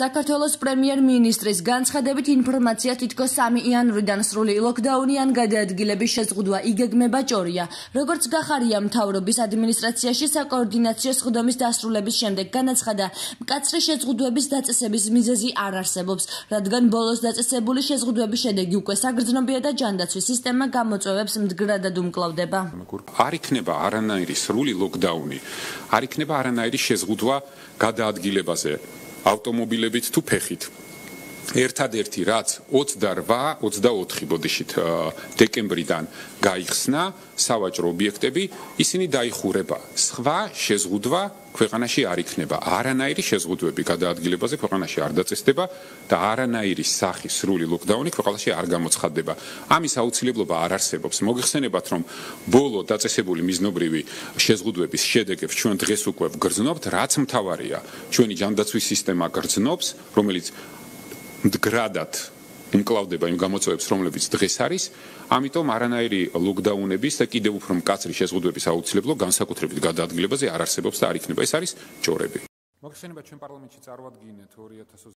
საქართველოს პრემიერ-მინისტრის განცხადებით ინფორმაცია თითქოს 3 იანვრიდან სრული ლოკდაუნი ან გადაადგილების შეზღუდვა იგეგმება ჭორია. როგორც გახარია მთავრობის ადმინისტრაციაში საკოორდინაციო სხდომის დასრულების შემდეგ განაცხადა, მკაცრი შეზღუდვების დაწესების მიზეზი არ არსებობს, რადგან ბოლოს დაწესებული შეზღუდვების შედეგი უკვე საგრძნობია და ჯანდაცვის სისტემა გამოწვევებს მდგრადად უმკლავდება. არ იქნება არანაირი სრული ლოკდაუნი, არ იქნება არანაირი შეზღუდვა გადაადგილებაზე. ავტომობილებით თუ ფეხით. ერთადერთი რაც 28 24 ბოდიშით დეკემბრიდან გაიხსნა სავაჭრო ობიექტები, ისინი დაიხურება. სხვა შეზღუდვა ქვეყანაში არ იქნება. არანაირი შეზღუდვები გადაადგილებაზე ქვეყანაში არ დაწესდება და არანაირი სახის სრული ლოკდაუნი ქვეყანაში არ გამოცხადდება. ამის აუცილებლობა არ არსებობს. მოგიხსენებათ, რომ ბოლო დაწესებული მიზნობრივი შეზღუდვების შედეგებს ჩვენ დღეს უკვე გრძნობთ, რაც მთავარია. ჩვენი ჯანდაცვის სისტემა გრძნობს, რომელიც მდგრადად იმკლავდება იმ გამოწვევებს, რომლებიც დღეს არის, ამიტომ არანაირი ლოკდაუნების და კიდევ უფრო მკაცრი შეზღუდვების აუცილებლო განსაკუთრებით გადაადგილებაზე არ არსებობს და არ იქნება. ეს არის ჯორები. მოგხსენება ჩვენ პარლამენტში წარვადგინეთ 2000